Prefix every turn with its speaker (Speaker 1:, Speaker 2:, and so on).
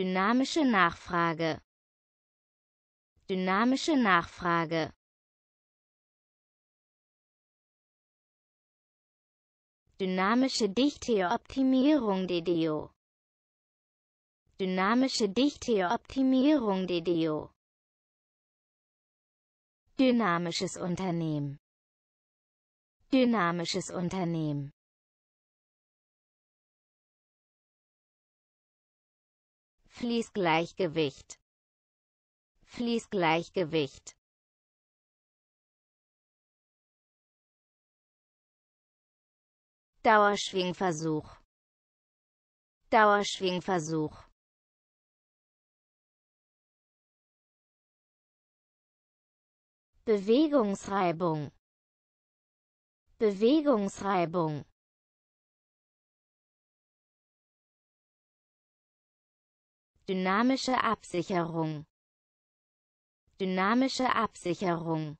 Speaker 1: Dynamische Nachfrage. Dynamische Nachfrage.
Speaker 2: Dynamische Dichteoptimierung DDO. Dynamische Dichteoptimierung DDO. Dynamisches Unternehmen. Dynamisches Unternehmen.
Speaker 1: Fließgleichgewicht Fließgleichgewicht Dauerschwingversuch Dauerschwingversuch Bewegungsreibung Bewegungsreibung Dynamische Absicherung. Dynamische Absicherung